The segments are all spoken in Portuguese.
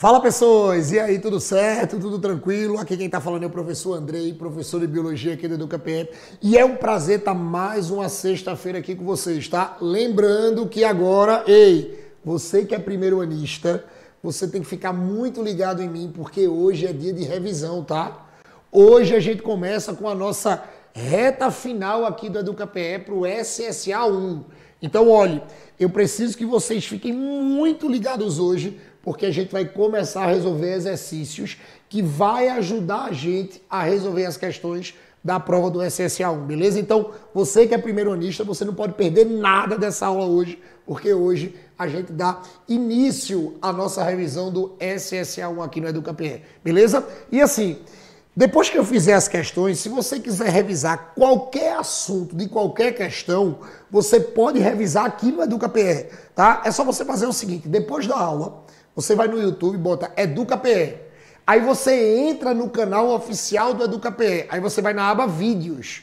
Fala pessoas, e aí, tudo certo? Tudo tranquilo? Aqui quem está falando é o professor Andrei, professor de biologia aqui do EducaPM, e é um prazer estar tá mais uma sexta-feira aqui com vocês, tá? Lembrando que agora, ei, você que é primeiro anista, você tem que ficar muito ligado em mim, porque hoje é dia de revisão, tá? Hoje a gente começa com a nossa reta final aqui do EducaPE para o SSA 1. Então, olhe, eu preciso que vocês fiquem muito ligados hoje, porque a gente vai começar a resolver exercícios que vai ajudar a gente a resolver as questões da prova do SSA1, beleza? Então, você que é primeiro anista, você não pode perder nada dessa aula hoje, porque hoje a gente dá início à nossa revisão do SSA1 aqui no EducaPR, beleza? E assim, depois que eu fizer as questões, se você quiser revisar qualquer assunto de qualquer questão, você pode revisar aqui no EducaPR, tá? É só você fazer o seguinte, depois da aula, você vai no YouTube e bota EducaPE. Aí você entra no canal oficial do EducaPE. Aí você vai na aba Vídeos.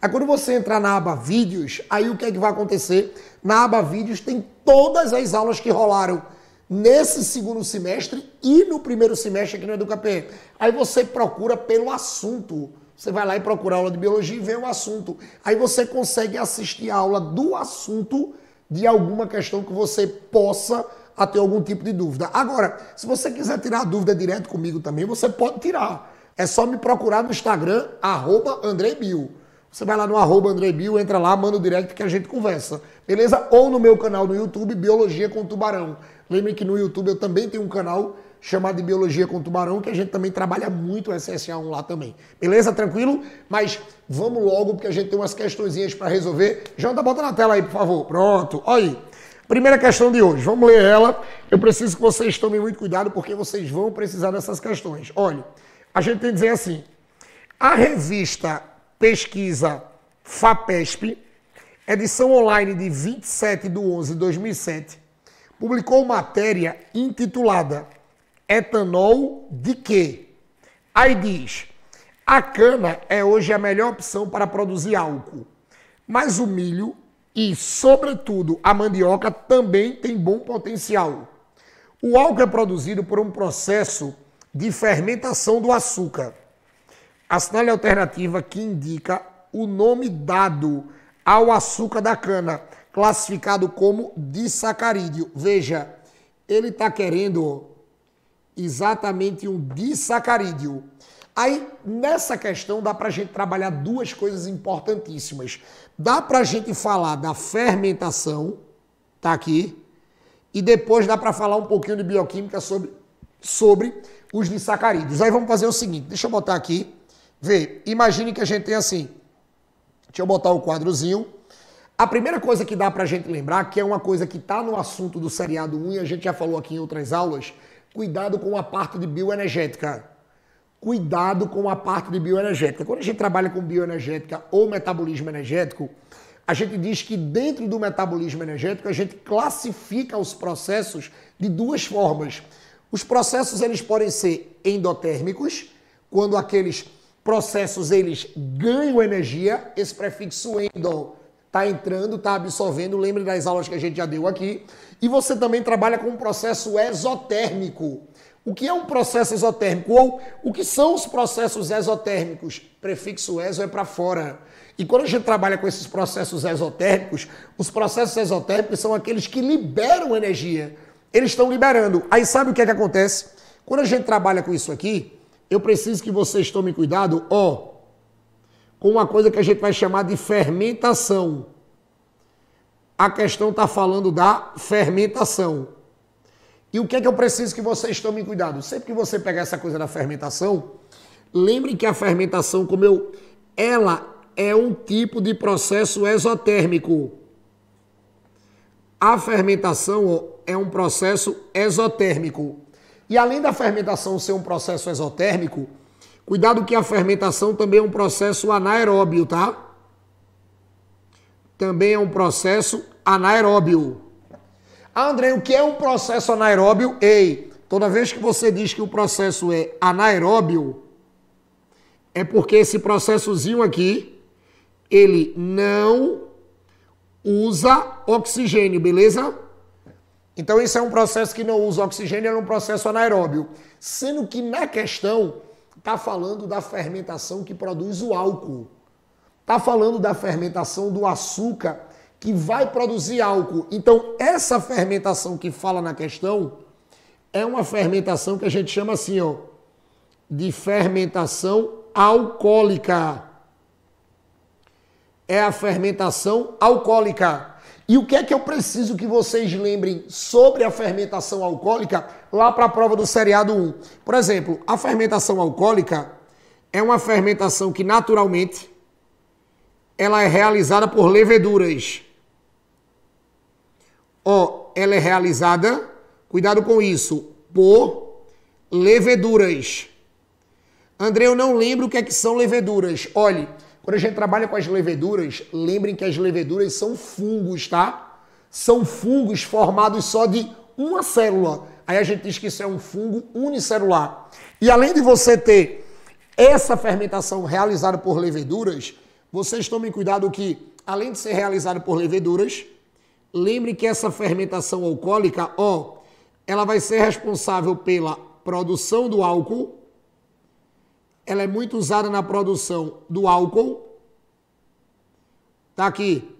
Aí quando você entrar na aba Vídeos, aí o que é que vai acontecer? Na aba Vídeos tem todas as aulas que rolaram nesse segundo semestre e no primeiro semestre aqui no EducaPE. Aí você procura pelo assunto. Você vai lá e procura aula de biologia e vê o assunto. Aí você consegue assistir a aula do assunto de alguma questão que você possa a ter algum tipo de dúvida. Agora, se você quiser tirar dúvida direto comigo também, você pode tirar. É só me procurar no Instagram, arroba Você vai lá no arroba entra lá, manda o direct que a gente conversa. Beleza? Ou no meu canal no YouTube, Biologia com Tubarão. Lembre que no YouTube eu também tenho um canal chamado de Biologia com Tubarão, que a gente também trabalha muito o SSA1 lá também. Beleza? Tranquilo? Mas vamos logo, porque a gente tem umas questõezinhas para resolver. Jota, bota na tela aí, por favor. Pronto. Olha aí. Primeira questão de hoje, vamos ler ela. Eu preciso que vocês tomem muito cuidado porque vocês vão precisar dessas questões. Olha, a gente tem que dizer assim: a revista Pesquisa FAPESP, edição online de 27 de 11 de 2007, publicou matéria intitulada Etanol de quê? Aí diz: a cana é hoje a melhor opção para produzir álcool, mas o milho e, sobretudo, a mandioca também tem bom potencial. O álcool é produzido por um processo de fermentação do açúcar. Assinale a alternativa que indica o nome dado ao açúcar da cana, classificado como disacarídeo. Veja, ele está querendo exatamente um disacarídeo. Aí, nessa questão, dá para a gente trabalhar duas coisas importantíssimas. Dá para a gente falar da fermentação, tá aqui, e depois dá para falar um pouquinho de bioquímica sobre, sobre os disacarídeos. Aí vamos fazer o seguinte, deixa eu botar aqui, ver. imagine que a gente tem assim, deixa eu botar o um quadrozinho, a primeira coisa que dá para a gente lembrar, que é uma coisa que está no assunto do seriado 1 e a gente já falou aqui em outras aulas, cuidado com a parte de bioenergética cuidado com a parte de bioenergética. Quando a gente trabalha com bioenergética ou metabolismo energético, a gente diz que dentro do metabolismo energético a gente classifica os processos de duas formas. Os processos eles podem ser endotérmicos, quando aqueles processos eles ganham energia, esse prefixo endo está entrando, está absorvendo, lembre das aulas que a gente já deu aqui. E você também trabalha com um processo exotérmico, o que é um processo exotérmico? Ou o que são os processos exotérmicos? Prefixo exo é para fora. E quando a gente trabalha com esses processos exotérmicos, os processos exotérmicos são aqueles que liberam energia. Eles estão liberando. Aí sabe o que é que acontece? Quando a gente trabalha com isso aqui, eu preciso que vocês tomem cuidado, ó, com uma coisa que a gente vai chamar de fermentação. A questão está falando da fermentação. E o que é que eu preciso que vocês tomem cuidado? Sempre que você pegar essa coisa da fermentação, lembre que a fermentação, como eu, ela é um tipo de processo exotérmico. A fermentação é um processo exotérmico. E além da fermentação ser um processo exotérmico, cuidado que a fermentação também é um processo anaeróbio, tá? Também é um processo anaeróbio. Ah, André, o que é um processo anaeróbio? Ei, toda vez que você diz que o processo é anaeróbio, é porque esse processozinho aqui, ele não usa oxigênio, beleza? Então isso é um processo que não usa oxigênio, é um processo anaeróbio. Sendo que na questão está falando da fermentação que produz o álcool. Está falando da fermentação do açúcar que vai produzir álcool. Então, essa fermentação que fala na questão é uma fermentação que a gente chama assim, ó, de fermentação alcoólica. É a fermentação alcoólica. E o que é que eu preciso que vocês lembrem sobre a fermentação alcoólica lá para a prova do seriado 1? Por exemplo, a fermentação alcoólica é uma fermentação que naturalmente ela é realizada por leveduras. Ó, ela é realizada, cuidado com isso, por leveduras. André, eu não lembro o que, é que são leveduras. Olhe, quando a gente trabalha com as leveduras, lembrem que as leveduras são fungos, tá? São fungos formados só de uma célula. Aí a gente diz que isso é um fungo unicelular. E além de você ter essa fermentação realizada por leveduras, vocês tomem cuidado que, além de ser realizada por leveduras, Lembre que essa fermentação alcoólica, ó, ela vai ser responsável pela produção do álcool. Ela é muito usada na produção do álcool. Tá aqui.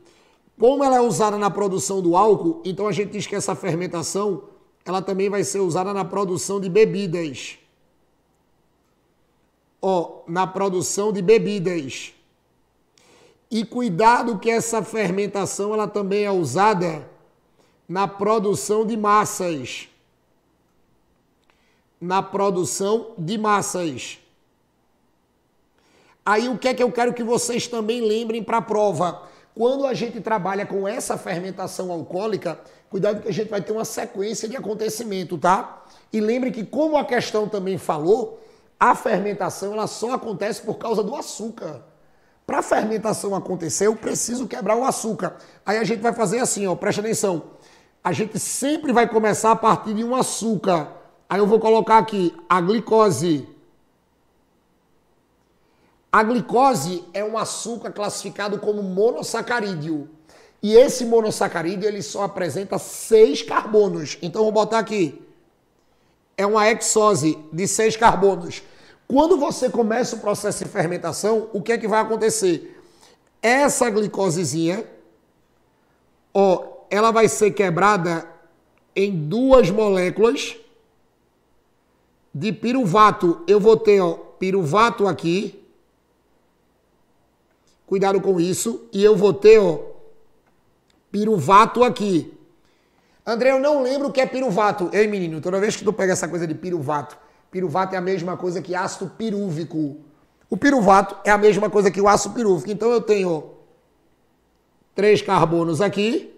Como ela é usada na produção do álcool, então a gente diz que essa fermentação, ela também vai ser usada na produção de bebidas. Ó, na produção de bebidas. E cuidado que essa fermentação ela também é usada na produção de massas. Na produção de massas. Aí o que é que eu quero que vocês também lembrem para a prova? Quando a gente trabalha com essa fermentação alcoólica, cuidado que a gente vai ter uma sequência de acontecimento, tá? E lembre que como a questão também falou, a fermentação ela só acontece por causa do açúcar. Para a fermentação acontecer, eu preciso quebrar o açúcar. Aí a gente vai fazer assim, ó, presta atenção. A gente sempre vai começar a partir de um açúcar. Aí eu vou colocar aqui a glicose. A glicose é um açúcar classificado como monossacarídeo. E esse monossacarídeo ele só apresenta seis carbonos. Então vou botar aqui. É uma hexose de seis carbonos. Quando você começa o processo de fermentação, o que é que vai acontecer? Essa glicosezinha, ó, ela vai ser quebrada em duas moléculas de piruvato. Eu vou ter, ó, piruvato aqui. Cuidado com isso. E eu vou ter, ó, piruvato aqui. André, eu não lembro o que é piruvato. Ei, menino, toda vez que tu pega essa coisa de piruvato, Piruvato é a mesma coisa que ácido pirúvico. O piruvato é a mesma coisa que o ácido pirúvico. Então eu tenho três carbonos aqui,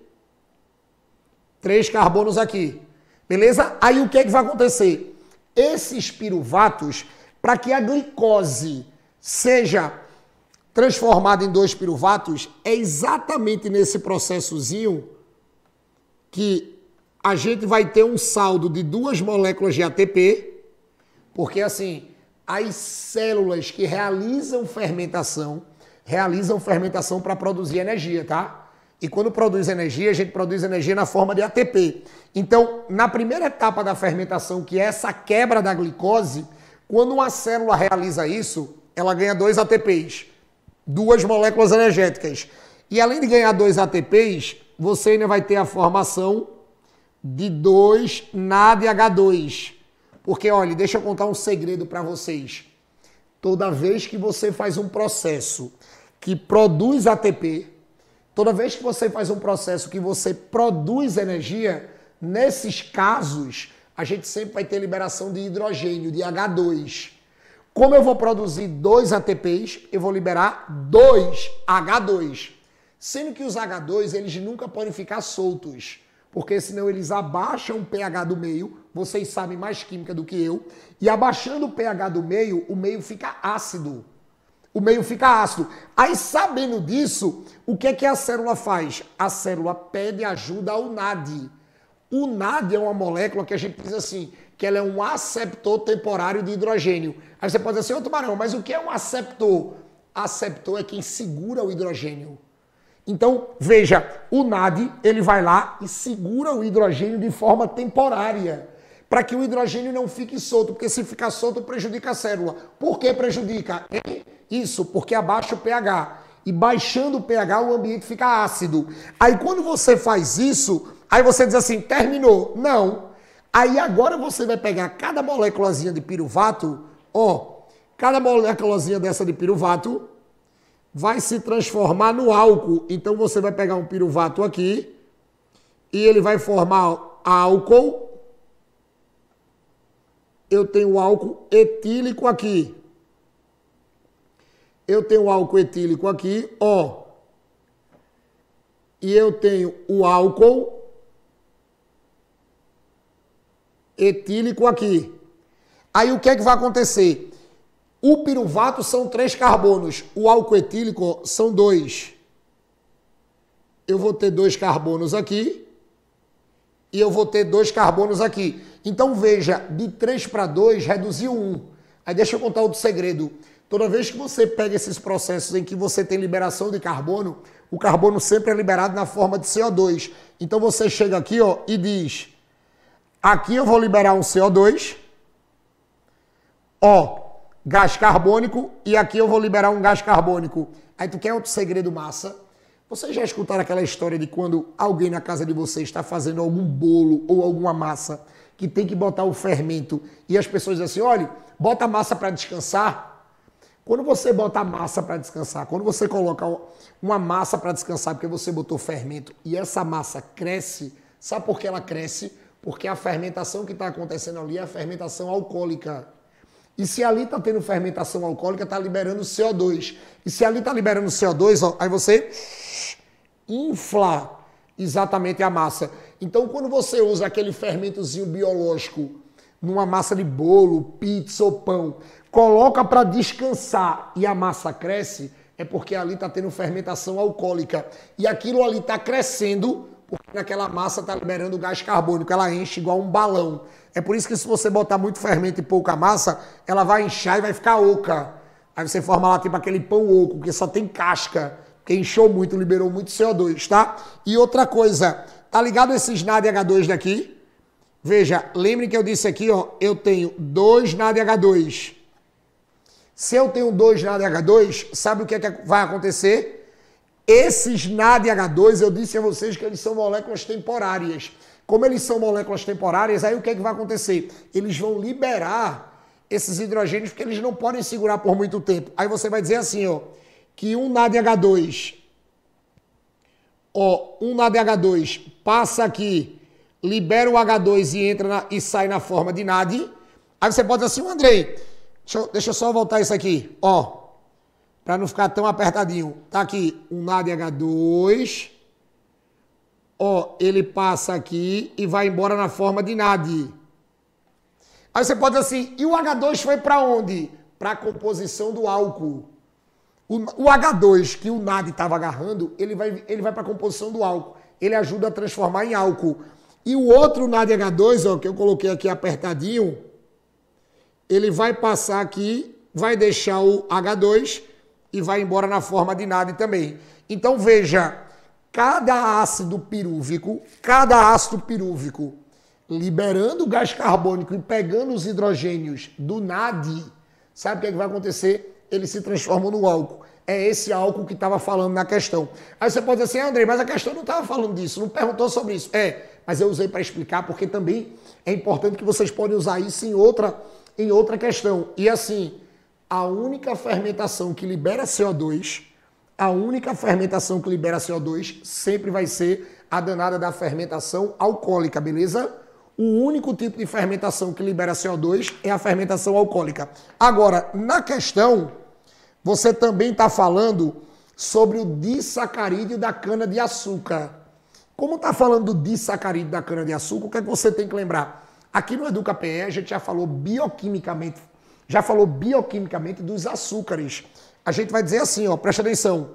três carbonos aqui. Beleza? Aí o que é que vai acontecer? Esses piruvatos, para que a glicose seja transformada em dois piruvatos, é exatamente nesse processozinho que a gente vai ter um saldo de duas moléculas de ATP porque assim, as células que realizam fermentação, realizam fermentação para produzir energia, tá? E quando produz energia, a gente produz energia na forma de ATP. Então, na primeira etapa da fermentação, que é essa quebra da glicose, quando uma célula realiza isso, ela ganha dois ATPs, duas moléculas energéticas. E além de ganhar dois ATPs, você ainda vai ter a formação de 2 NADH2. Porque, olha, deixa eu contar um segredo para vocês. Toda vez que você faz um processo que produz ATP, toda vez que você faz um processo que você produz energia, nesses casos, a gente sempre vai ter liberação de hidrogênio, de H2. Como eu vou produzir dois ATPs, eu vou liberar dois H2. Sendo que os H2 eles nunca podem ficar soltos porque senão eles abaixam o pH do meio, vocês sabem mais química do que eu, e abaixando o pH do meio, o meio fica ácido. O meio fica ácido. Aí, sabendo disso, o que é que a célula faz? A célula pede ajuda ao NAD. O NAD é uma molécula que a gente diz assim, que ela é um aceptor temporário de hidrogênio. Aí você pode dizer assim, ô oh, tubarão, mas o que é um aceptor? Aceptor é quem segura o hidrogênio. Então, veja, o NAD, ele vai lá e segura o hidrogênio de forma temporária, para que o hidrogênio não fique solto, porque se ficar solto prejudica a célula. Por que prejudica? Isso, porque abaixa o pH. E baixando o pH, o ambiente fica ácido. Aí quando você faz isso, aí você diz assim, terminou. Não. Aí agora você vai pegar cada moléculazinha de piruvato, ó, cada moléculazinha dessa de piruvato, vai se transformar no álcool. Então você vai pegar um piruvato aqui e ele vai formar álcool. Eu tenho álcool etílico aqui. Eu tenho álcool etílico aqui, ó. E eu tenho o álcool etílico aqui. Aí o que é que vai acontecer? O piruvato são três carbonos, o álcool etílico são dois. Eu vou ter dois carbonos aqui e eu vou ter dois carbonos aqui. Então veja, de três para dois reduziu um. Aí deixa eu contar outro segredo. Toda vez que você pega esses processos em que você tem liberação de carbono, o carbono sempre é liberado na forma de CO2. Então você chega aqui ó, e diz: aqui eu vou liberar um CO2. Ó, gás carbônico e aqui eu vou liberar um gás carbônico. Aí tu quer outro segredo massa? Vocês já escutaram aquela história de quando alguém na casa de vocês está fazendo algum bolo ou alguma massa que tem que botar o fermento e as pessoas dizem assim: olha, bota a massa para descansar? Quando você bota a massa para descansar, quando você coloca uma massa para descansar porque você botou fermento e essa massa cresce, sabe por que ela cresce? Porque a fermentação que está acontecendo ali é a fermentação alcoólica. E se ali está tendo fermentação alcoólica, está liberando CO2. E se ali está liberando CO2, ó, aí você infla exatamente a massa. Então, quando você usa aquele fermentozinho biológico numa massa de bolo, pizza ou pão, coloca para descansar e a massa cresce, é porque ali está tendo fermentação alcoólica. E aquilo ali está crescendo porque aquela massa está liberando gás carbônico, ela enche igual um balão. É por isso que se você botar muito fermento e pouca massa, ela vai inchar e vai ficar oca. Aí você forma lá tipo aquele pão oco, que só tem casca, que encheu muito, liberou muito CO2, tá? E outra coisa, tá ligado esses nadh 2 daqui? Veja, lembre que eu disse aqui, ó, eu tenho dois NADH2. Se eu tenho dois NADH2, sabe o que, é que vai acontecer? Esses nadh 2 eu disse a vocês que eles são moléculas temporárias. Como eles são moléculas temporárias, aí o que, é que vai acontecer? Eles vão liberar esses hidrogênios porque eles não podem segurar por muito tempo. Aí você vai dizer assim, ó, que um NADH2, ó, um NADH2 passa aqui, libera o H2 e entra na, e sai na forma de NAD. Aí você pode dizer assim, Andrei, deixa eu, deixa eu só voltar isso aqui, ó para não ficar tão apertadinho. Tá aqui um nadh 2 Ó, ele passa aqui e vai embora na forma de NAD. Aí você pode dizer assim, e o H2 foi para onde? Para a composição do álcool. O, o, H2 que o NAD estava agarrando, ele vai, ele vai para a composição do álcool. Ele ajuda a transformar em álcool. E o outro nadh 2 ó, que eu coloquei aqui apertadinho, ele vai passar aqui, vai deixar o H2 e vai embora na forma de nada também. Então veja, cada ácido pirúvico, cada ácido pirúvico liberando o gás carbônico e pegando os hidrogênios do NAD, sabe o que, é que vai acontecer? Ele se transforma no álcool. É esse álcool que estava falando na questão. Aí você pode dizer assim, André, mas a questão não estava falando disso, não perguntou sobre isso. É, mas eu usei para explicar porque também é importante que vocês podem usar isso em outra, em outra questão. E assim, a única fermentação que libera CO2, a única fermentação que libera CO2 sempre vai ser a danada da fermentação alcoólica, beleza? O único tipo de fermentação que libera CO2 é a fermentação alcoólica. Agora, na questão, você também está falando sobre o disacarídeo da cana-de-açúcar. Como está falando do disacarídeo da cana-de-açúcar, o que, é que você tem que lembrar? Aqui no Educa P.E. a gente já falou bioquimicamente já falou bioquimicamente dos açúcares. A gente vai dizer assim, ó, presta atenção.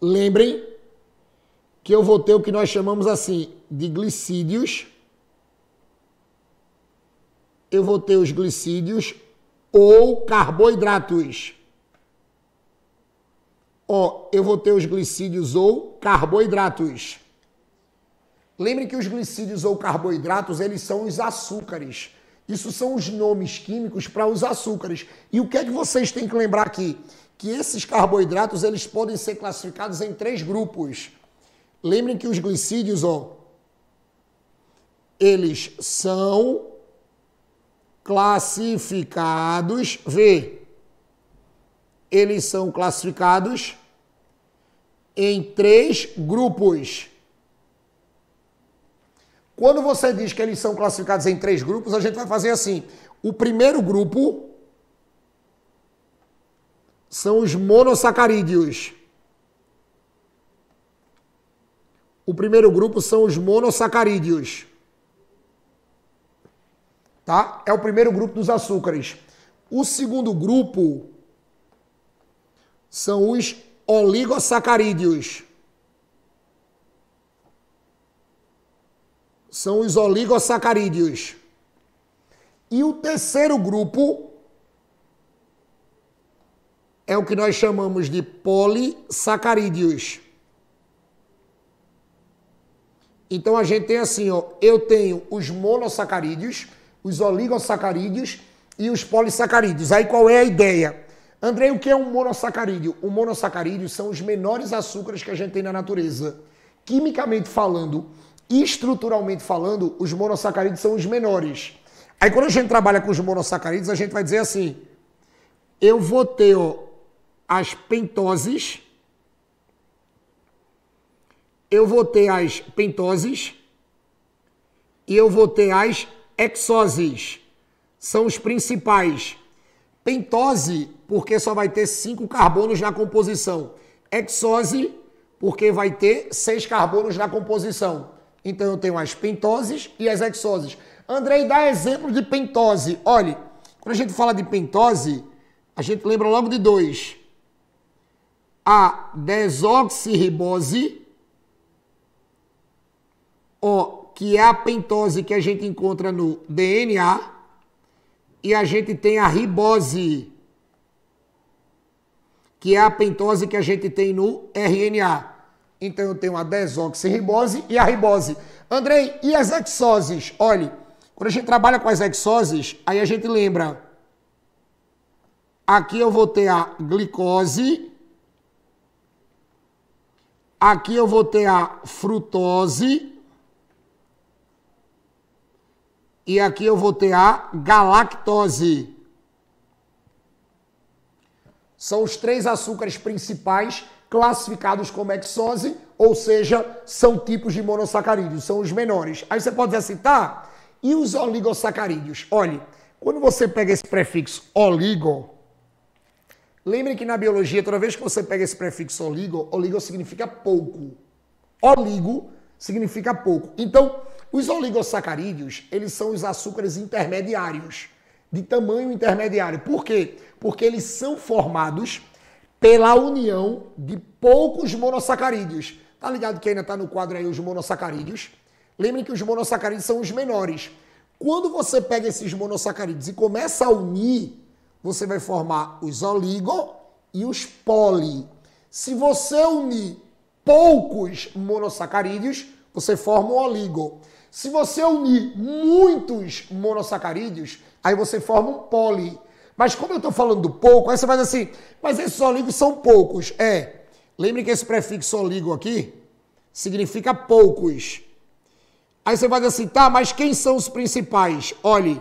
Lembrem que eu vou ter o que nós chamamos assim de glicídios. Eu vou ter os glicídios ou carboidratos. Ó, eu vou ter os glicídios ou carboidratos. Lembrem que os glicídios ou carboidratos, eles são os açúcares. Isso são os nomes químicos para os açúcares. E o que é que vocês têm que lembrar aqui? Que esses carboidratos eles podem ser classificados em três grupos. Lembrem que os glicídios, ó, eles são classificados, vê, eles são classificados em três grupos. Quando você diz que eles são classificados em três grupos, a gente vai fazer assim. O primeiro grupo são os monossacarídeos. O primeiro grupo são os monossacarídeos. Tá? É o primeiro grupo dos açúcares. O segundo grupo são os oligossacarídeos. são os oligosacarídeos. E o terceiro grupo é o que nós chamamos de polissacarídeos. Então a gente tem assim, ó, eu tenho os monossacarídeos, os oligosacarídeos e os polissacarídeos. Aí qual é a ideia? Andrei, o que é um monossacarídeo? O monossacarídeo são os menores açúcares que a gente tem na natureza. Quimicamente falando, estruturalmente falando, os monossacarídeos são os menores. Aí quando a gente trabalha com os monossacarídeos, a gente vai dizer assim: eu vou ter ó, as pentoses, eu vou ter as pentoses e eu vou ter as hexoses. São os principais. Pentose, porque só vai ter cinco carbonos na composição. Hexose, porque vai ter seis carbonos na composição. Então eu tenho as pentoses e as exoses. Andrei dá exemplo de pentose. Olhe, quando a gente fala de pentose, a gente lembra logo de dois. A desoxirribose, que é a pentose que a gente encontra no DNA, e a gente tem a ribose, que é a pentose que a gente tem no RNA. Então eu tenho a desoxirribose e a ribose. Andrei, e as exoses? Olhe, quando a gente trabalha com as exoses, aí a gente lembra. Aqui eu vou ter a glicose. Aqui eu vou ter a frutose. E aqui eu vou ter a galactose. São os três açúcares principais classificados como hexose, ou seja, são tipos de monossacarídeos, são os menores. Aí você pode dizer assim, tá? E os oligossacarídeos? Olhe, quando você pega esse prefixo oligo, lembre que na biologia, toda vez que você pega esse prefixo oligo, oligo significa pouco. Oligo significa pouco. Então, os oligossacarídeos, eles são os açúcares intermediários, de tamanho intermediário. Por quê? Porque eles são formados pela união de poucos monossacarídeos. Tá ligado que ainda tá no quadro aí os monossacarídeos? Lembrem que os monossacarídeos são os menores. Quando você pega esses monossacarídeos e começa a unir, você vai formar os oligo e os poli. Se você unir poucos monossacarídeos, você forma um oligo. Se você unir muitos monossacarídeos, aí você forma um poli. Mas como eu estou falando pouco, aí você faz assim, mas esses oligos são poucos. É, lembre que esse prefixo oligo aqui significa poucos. Aí você faz assim, tá, mas quem são os principais? Olhe,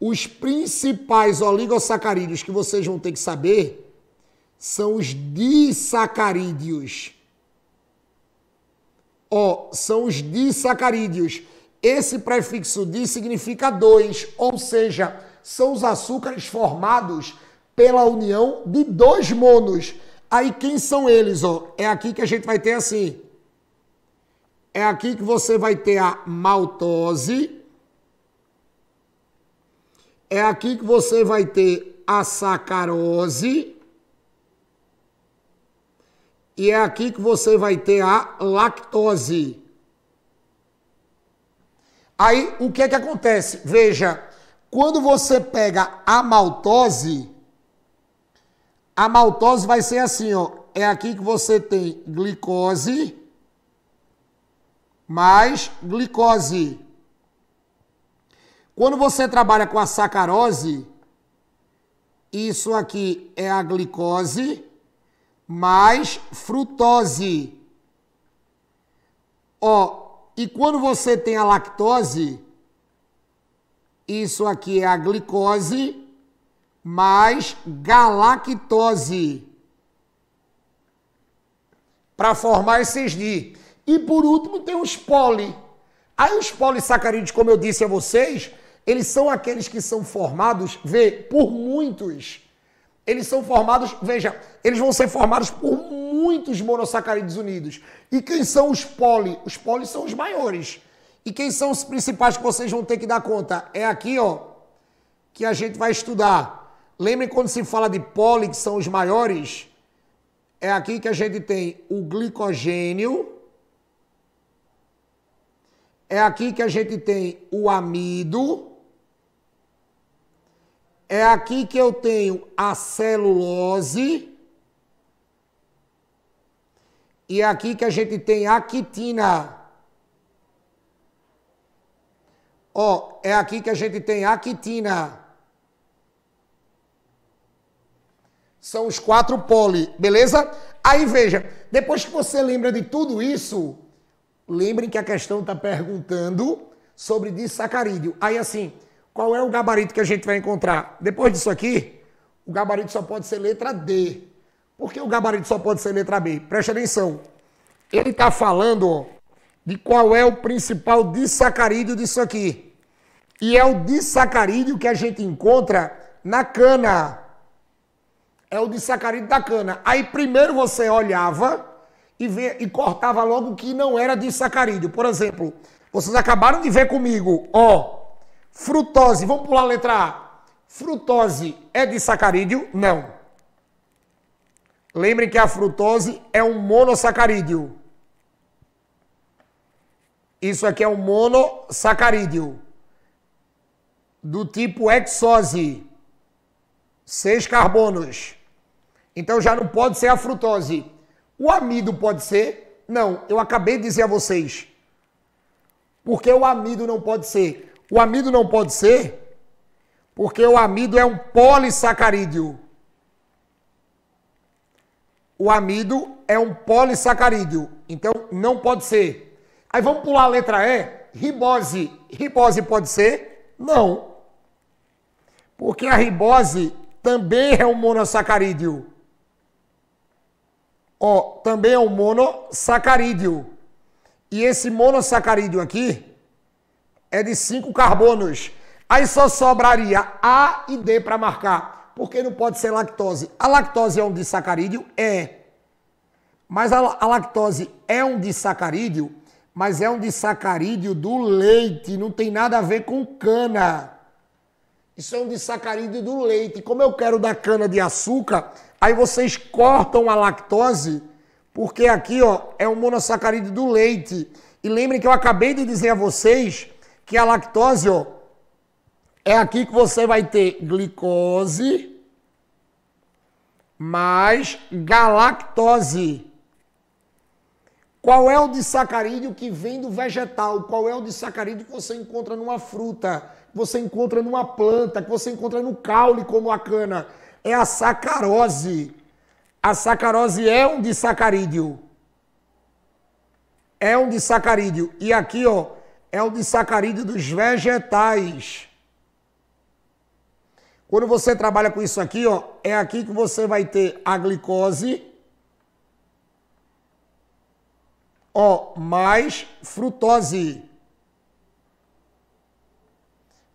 os principais oligosacarídeos que vocês vão ter que saber são os disacarídeos. Ó, oh, são os disacarídeos. Esse prefixo di significa dois, ou seja, são os açúcares formados pela união de dois monos. Aí quem são eles? Ó? É aqui que a gente vai ter assim. É aqui que você vai ter a maltose. É aqui que você vai ter a sacarose. E é aqui que você vai ter a lactose. Aí o que é que acontece? Veja, quando você pega a maltose, a maltose vai ser assim, ó. É aqui que você tem glicose mais glicose. Quando você trabalha com a sacarose, isso aqui é a glicose mais frutose. Ó, e quando você tem a lactose, isso aqui é a glicose mais galactose para formar esses DI. E por último tem os poli. Aí os polissacarídeos, como eu disse a vocês, eles são aqueles que são formados, vê, por muitos. Eles são formados, veja, eles vão ser formados por muitos monossacarídeos unidos. E quem são os poli? Os poli são os maiores. E quem são os principais que vocês vão ter que dar conta? É aqui, ó, que a gente vai estudar. Lembrem quando se fala de poli, que são os maiores? É aqui que a gente tem o glicogênio. É aqui que a gente tem o amido. É aqui que eu tenho a celulose. E é aqui que a gente tem a quitina. Ó, é aqui que a gente tem a quitina. São os quatro poli, beleza? Aí veja, depois que você lembra de tudo isso, lembrem que a questão está perguntando sobre disacarídeo. Aí assim, qual é o gabarito que a gente vai encontrar? Depois disso aqui, o gabarito só pode ser letra D. Por que o gabarito só pode ser letra B? Preste atenção. Ele está falando de qual é o principal disacarídeo disso aqui. E é o disacarídeo que a gente encontra na cana. É o disacarídeo da cana. Aí primeiro você olhava e, vê, e cortava logo o que não era disacarídeo. Por exemplo, vocês acabaram de ver comigo, ó, frutose, vamos pular a letra A. Frutose é disacarídeo? Não. Lembrem que a frutose é um monossacarídeo. Isso aqui é um monossacarídeo do tipo hexose, seis carbonos. Então já não pode ser a frutose. O amido pode ser? Não, eu acabei de dizer a vocês. Porque o amido não pode ser. O amido não pode ser porque o amido é um polissacarídeo. O amido é um polissacarídeo. Então não pode ser. Aí vamos pular a letra E. Ribose. Ribose pode ser? Não. Porque a ribose também é um monossacarídeo. Ó, também é um monossacarídeo. E esse monossacarídeo aqui é de cinco carbonos. Aí só sobraria A e D para marcar, porque não pode ser lactose. A lactose é um disacarídeo? É. Mas a, a lactose é um disacarídeo, mas é um disacarídeo do leite, não tem nada a ver com cana. Isso é um disacarídeo do leite. Como eu quero da cana de açúcar, aí vocês cortam a lactose, porque aqui ó, é um monossacarídeo do leite. E lembrem que eu acabei de dizer a vocês que a lactose ó, é aqui que você vai ter glicose mais galactose. Qual é o disacarídeo que vem do vegetal? Qual é o disacarídeo que você encontra numa fruta, que você encontra numa planta, que você encontra no caule, como a cana? É a sacarose. A sacarose é um disacarídeo. É um disacarídeo. E aqui, ó, é o disacarídeo dos vegetais. Quando você trabalha com isso aqui, ó, é aqui que você vai ter a glicose O mais frutose.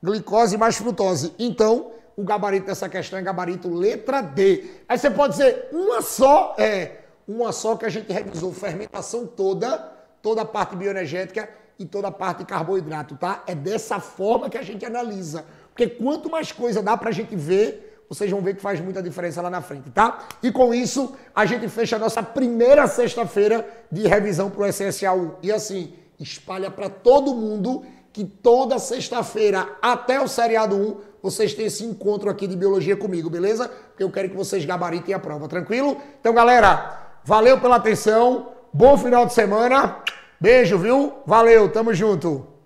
Glicose mais frutose. Então, o gabarito dessa questão é gabarito letra D. Aí você pode dizer, uma só é uma só que a gente revisou, fermentação toda, toda a parte bioenergética e toda a parte de carboidrato, tá? É dessa forma que a gente analisa. Porque quanto mais coisa dá pra gente ver, vocês vão ver que faz muita diferença lá na frente, tá? E com isso, a gente fecha a nossa primeira sexta-feira de revisão para o SSA1. E assim, espalha para todo mundo que toda sexta-feira, até o seriado 1, vocês têm esse encontro aqui de biologia comigo, beleza? Eu quero que vocês gabaritem a prova, tranquilo? Então, galera, valeu pela atenção, bom final de semana, beijo, viu? Valeu, tamo junto!